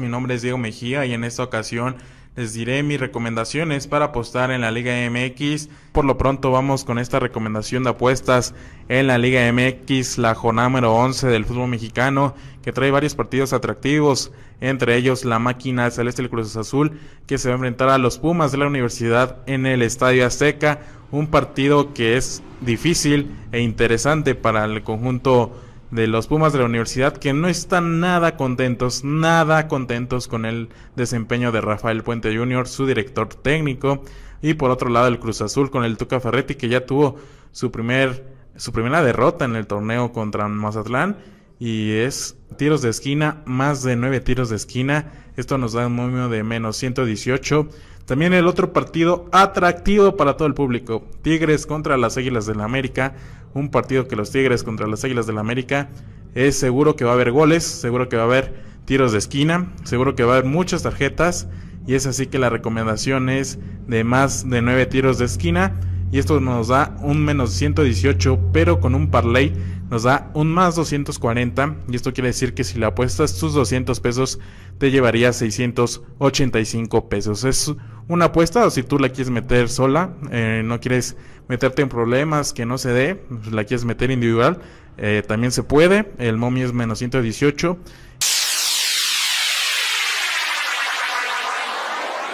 mi nombre es Diego Mejía y en esta ocasión les diré mis recomendaciones para apostar en la Liga MX. Por lo pronto vamos con esta recomendación de apuestas en la Liga MX, la jornada número 11 del fútbol mexicano, que trae varios partidos atractivos, entre ellos la máquina celeste del Cruz Azul, que se va a enfrentar a los Pumas de la Universidad en el Estadio Azteca, un partido que es difícil e interesante para el conjunto de los Pumas de la universidad que no están nada contentos, nada contentos con el desempeño de Rafael Puente Jr., su director técnico, y por otro lado el Cruz Azul con el Tuca Ferretti que ya tuvo su primer su primera derrota en el torneo contra Mazatlán y es tiros de esquina, más de 9 tiros de esquina. Esto nos da un momio de menos 118. También el otro partido atractivo para todo el público, Tigres contra las Águilas del la América. Un partido que los Tigres contra las Águilas del la América es seguro que va a haber goles, seguro que va a haber tiros de esquina, seguro que va a haber muchas tarjetas. Y es así que la recomendación es de más de 9 tiros de esquina y esto nos da un menos 118, pero con un parlay nos da un más 240 y esto quiere decir que si la apuestas tus 200 pesos te llevaría 685 pesos. Es una apuesta o si tú la quieres meter sola, eh, no quieres meterte en problemas que no se dé, pues, la quieres meter individual, eh, también se puede. El momi es menos 118.